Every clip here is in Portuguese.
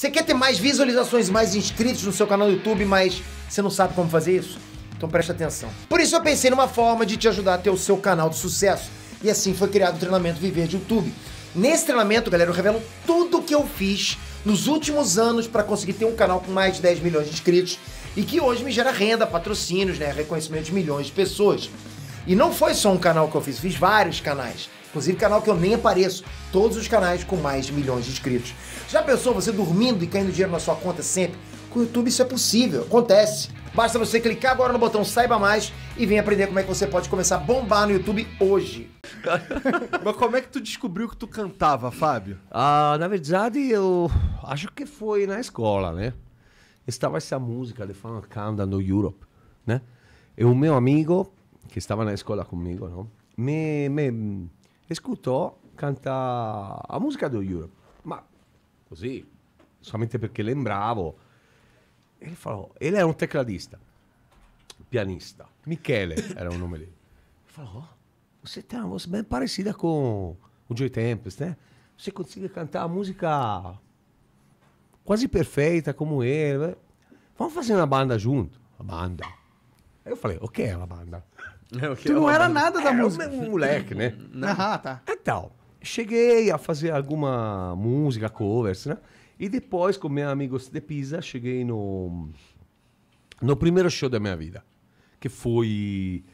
Você quer ter mais visualizações, mais inscritos no seu canal do YouTube, mas você não sabe como fazer isso? Então preste atenção. Por isso eu pensei numa forma de te ajudar a ter o seu canal de sucesso. E assim foi criado o treinamento Viver de YouTube. Nesse treinamento, galera, eu revelo tudo que eu fiz nos últimos anos para conseguir ter um canal com mais de 10 milhões de inscritos e que hoje me gera renda, patrocínios, né, reconhecimento de milhões de pessoas. E não foi só um canal que eu fiz, fiz vários canais. Inclusive canal que eu nem apareço. Todos os canais com mais de milhões de inscritos. Já pensou você dormindo e caindo dinheiro na sua conta sempre? Com o YouTube isso é possível, acontece. Basta você clicar agora no botão Saiba Mais e vem aprender como é que você pode começar a bombar no YouTube hoje. Mas como é que tu descobriu que tu cantava, Fábio? Ah, na verdade, eu acho que foi na escola, né? Estava essa música de Fancanda no Europe, né? E o meu amigo, que estava na escola comigo, não? me, me Scutò canta a musica do Europe, ma così, solamente perché lembravo. E, farò, e era un tecladista, pianista. Michele era un nome lì. Falò, oh, sentiamo, ben parecida con o Joy Tempest, né? Você consegue cantare musica quasi perfetta come como ele. Eh, fare una banda giunto. La banda. Aí eu falei, ok, è una banda? tu não era nada da é, música. um moleque, né? Ah, tá. Então, cheguei a fazer alguma música, covers, né? E depois, com meus amigos de Pisa, cheguei no, no primeiro show da minha vida, que foi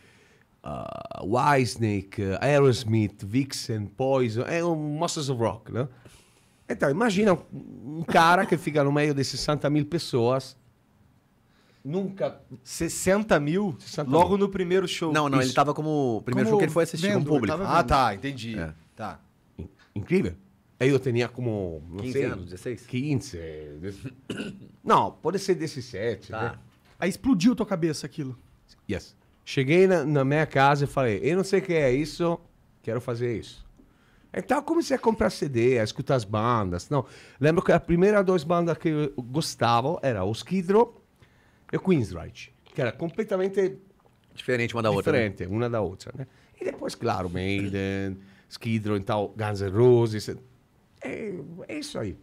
uh, Whitesnake, Aerosmith, Vixen, Poison, é um Monsters of Rock, né? Então, imagina um cara que fica no meio de 60 mil pessoas Nunca. 60 mil? 60 logo mil. no primeiro show. Não, não, Isso. ele tava como. O primeiro como show que ele foi assistir vendo, com público. Ah, tá, entendi. É. Tá. Incrível. aí Eu tinha como. Não 15 sei, anos, 16? 15. Não, pode ser 17. Tá. Né? Aí explodiu tua cabeça aquilo. Yes. Cheguei na, na minha casa e falei: eu não sei o que é isso, quero fazer isso. Então é comecei a comprar CD, a é escutar as bandas. Não, lembro que a primeira duas bandas que eu gostava era Os Kidro e é Queensryche, que era completamente diferente uma da outra. Né? Diferente né? uma da outra, né? E depois, claro, Maiden, Skid Row e tal, Guns N' Roses. É, é, isso aí.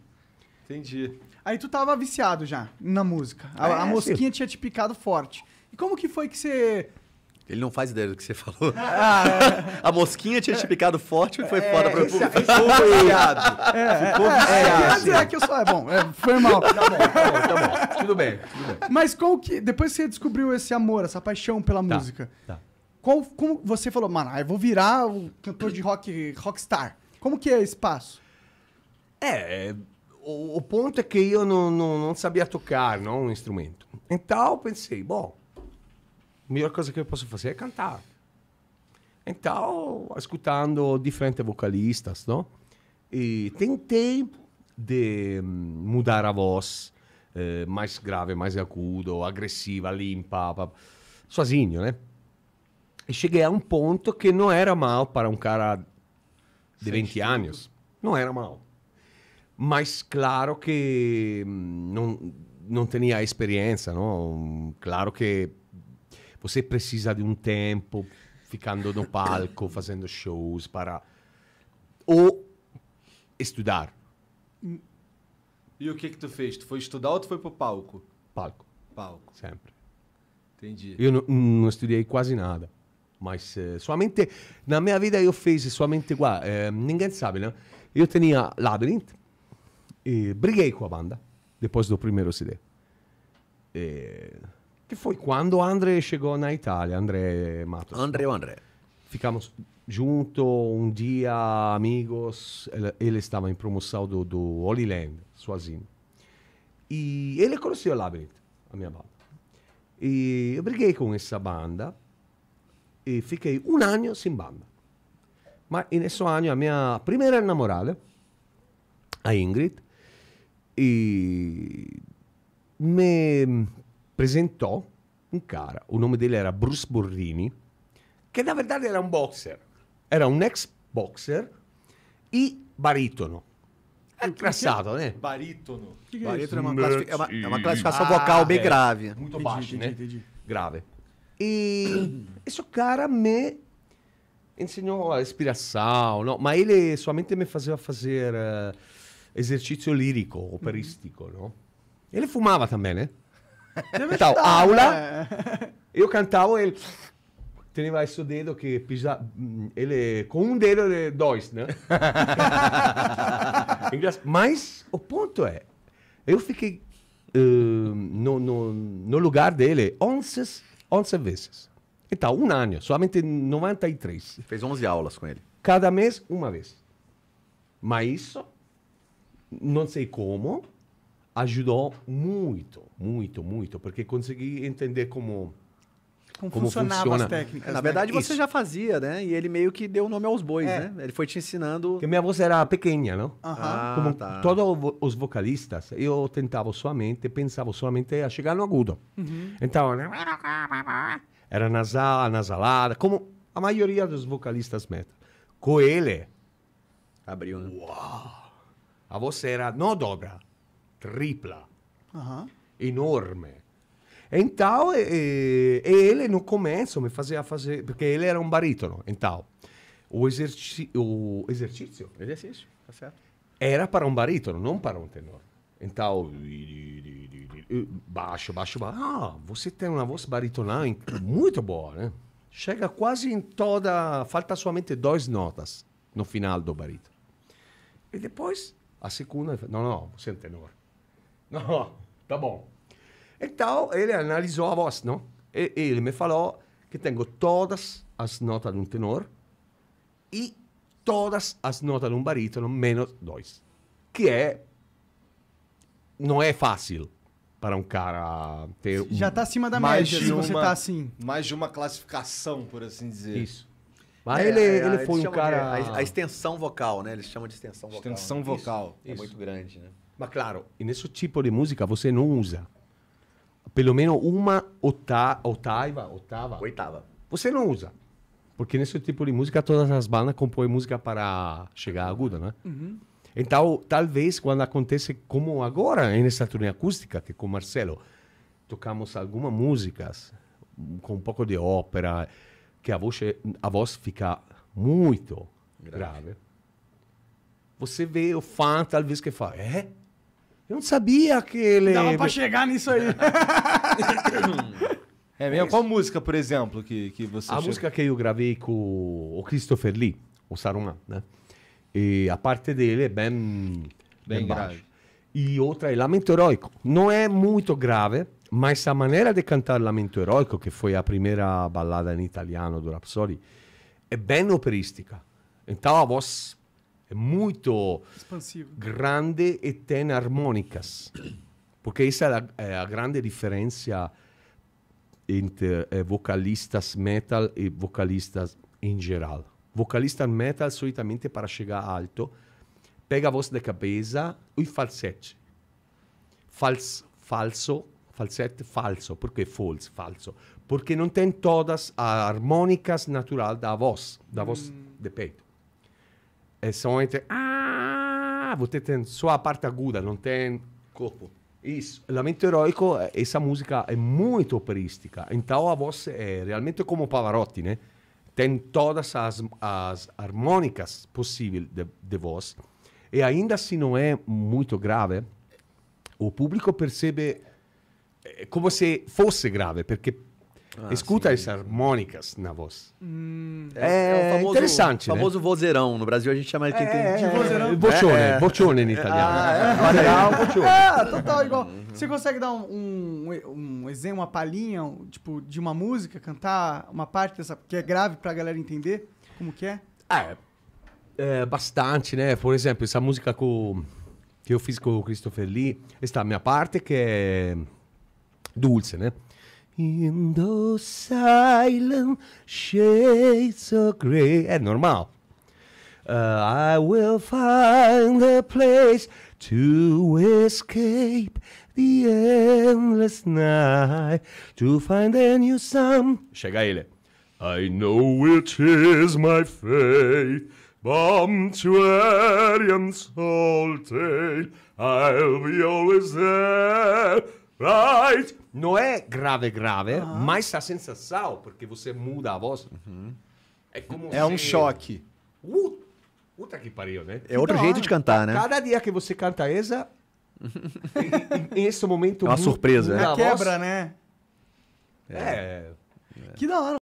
Entendi. Aí tu tava viciado já na música. A, é, a mosquinha sim. tinha te picado forte. E como que foi que você ele não faz ideia do que você falou. Ah, é. a mosquinha tinha te picado forte e foi é, foda pra público. Ficou viciado. ficou viciado. Mas é. É, é que eu sou. É bom, é, foi mal. Tá bom, tá bom, tá bom. Tudo bem, tudo bem. Mas que. Depois que você descobriu esse amor, essa paixão pela tá, música. Tá. Qual, como você falou, mano, ah, eu vou virar o cantor de rock, rockstar. Como que é esse passo? É. O, o ponto é que eu não, não, não sabia tocar não, um instrumento. Então, pensei, bom a melhor coisa que eu posso fazer é cantar. Então, escutando diferentes vocalistas, não? E tentei de hum, mudar a voz eh, mais grave, mais agudo, agressiva, limpa, sozinho, né? E cheguei a um ponto que não era mal para um cara de Sem 20 estudo. anos. Não era mal. Mas claro que hum, não, não tinha experiência, não? Claro que você precisa de um tempo ficando no palco, fazendo shows para ou estudar. E o que que tu fez? Tu foi estudar ou tu foi pro palco? Palco. Palco. Sempre. Entendi. Eu não, não estudei quase nada. Mas eh, somente na minha vida eu fiz somente qua, eh, ninguém sabe, né? Eu tinha Labyrinth e briguei com a banda depois do primeiro CD. E eh, E foi quando André chegou na Itália, André Matos. André, André. Ficamos junto un dia, amigos. Ele, ele estava em promoção do, do Holy Land, sozinho. E ele conosceu o Labyrinth, a mia banda. E eu briguei com essa banda e fiquei um ano sem banda. Mas nesse ano, a minha primeira namorada, a Ingrid, e me presentò un cara, un nome della era Bruce Borrini, che da verdade era un boxer, era un ex boxer e baritono. Ah, eh. È engraçado, né? Baritono. Que que é barítono é uma, classific... é, uma, é ah, vocal grave. Muito entendi, né? Grave. E esse cara me insegnò a inspiração, não? mas ele solamente me faceva fare uh, exercício lírico, mm-hmm. operístico, uhum. não? Ele fumava também, eh? então, aula, né? eu cantava, ele tinha mais dedo que pisa, hum, ele é com um dedo de dois, né? Mas o ponto é, eu fiquei uh, no, no, no, lugar dele 11, 11 vezes. Então, um ano, somente 93. Fez 11 aulas com ele. Cada mês, uma vez. Mas isso, não sei como, ajudou muito, muito, muito, porque consegui entender como como, funcionavam funciona. as técnicas. Na né? verdade, você Isso. já fazia, né? E ele meio que deu o nome aos bois, é. né? Ele foi te ensinando. Porque minha voz era pequena, não? Uhum. Ah, como tá. todos os vocalistas, eu tentava somente, pensava somente a chegar no agudo. Uhum. Então, era nasal, nasalada, como a maioria dos vocalistas metal. Com ele. Abriu, né? Uau! A voz era não dobra tripla. Uhum. Enorme. Então, e, eh, e eh, ele no começo me fazia fazer. Porque ele era um barítono. Então, o, exerci, o exercício. Exercício, é tá certo. Era para um barítono, não para um tenor. Então, baixo, baixo, baixo. Ah, você tem uma voz baritonal muito boa, né? Chega quase em toda. Falta somente duas notas no final do barito. E depois, a segunda. Não, não, você é um tenor. tá bom. Então, ele analisou a voz, não? E ele me falou que tenho todas as notas de um tenor e todas as notas de um barítono, menos dois. Que é. Não é fácil para um cara ter. Já está um, tá acima da média se você está assim. Mais de uma classificação, por assim dizer. Isso. Mas é, ele, é, ele foi um cara. a, a, extensão vocal, né? Eles chamam de extensão vocal. Extensão vocal. Isso, é Isso. muito grande, né? Mas claro, nesse tipo de música você não usa pelo menos uma ota, otaiva, oitava. Oitava. Você não usa. Porque nesse tipo de música todas as bandas compõem música para chegar aguda, né? Uhum. Então, talvez quando acontece como agora, nessa turnê acústica, que com o Marcelo tocamos algumas músicas com um pouco de ópera, que a voz, a voz fica muito grave. grave. Você vê o fã, talvez, que fala, é? Eh? Eu não sabia que ele. Dava pra chegar nisso aí. é mesmo? Qual música, por exemplo, que, que você. A música que eu gravei com o Christopher Lee, o Saruman, né? E a parte dele é bem. Bem, bem grave. E outra é Lamento Heroico. Não é muito grave, mas a maneira de cantar Lamento Heroico, que foi a primeira balada em italiano do Rapsori, é bem operística. Então a voz é muito Expansivo. grande e tem harmônicas. Porque essa é a, é a grande diferença entre eh, vocalistas metal e vocalistas em geral. Vocalista metal, solitamente, para chegar alto, pega a voz da cabeça e falsete. Fals, falso, falsete, falso. Por que falso? Falso. Porque não tem todas as harmônicas natural da voz, da voz hum. de peito è é, solamente ah, você tem só a parte aguda, não tem corpo. Isso. Lamento Heroico, eh, essa música é muito operística. Então a voz é realmente como Pavarotti, né? Tem todas as, as harmônicas possíveis de, de voz. E ainda se assim não é muito grave, o público percebe eh, como se fosse grave, porque ah, Escuta sim. as harmônicas na voz. Hum, é, é famoso, interessante. O né? famoso né? vozeirão. No Brasil a gente chama de, é, é de é. vozeirão. Boccione, é. bocione em italiano. Ah, é. É, é total igual. Uhum. Você consegue dar um, um, um exemplo, uma palhinha, um, tipo, de uma música, cantar uma parte dessa, que é grave pra galera entender como que é? Ah, é, é bastante, né? Por exemplo, essa música com, que eu fiz com o Christopher Lee, está a minha parte que é dulce, né? In those silent shades of grey. É normal. Uh, I will find a place to escape the endless night. To find a new sun. Chega I know it is my fate. Bumptuary all salty. I'll be always there. Right! Não é grave, grave, mas a sensação, porque você muda a voz. Uhum. É como É se... um choque. Uh, puta que pariu, né? É outro então, jeito de cantar, né? Cada dia que você canta essa. em, esse momento. É uma surpresa, né? quebra, voz, né? É. é. Que da hora.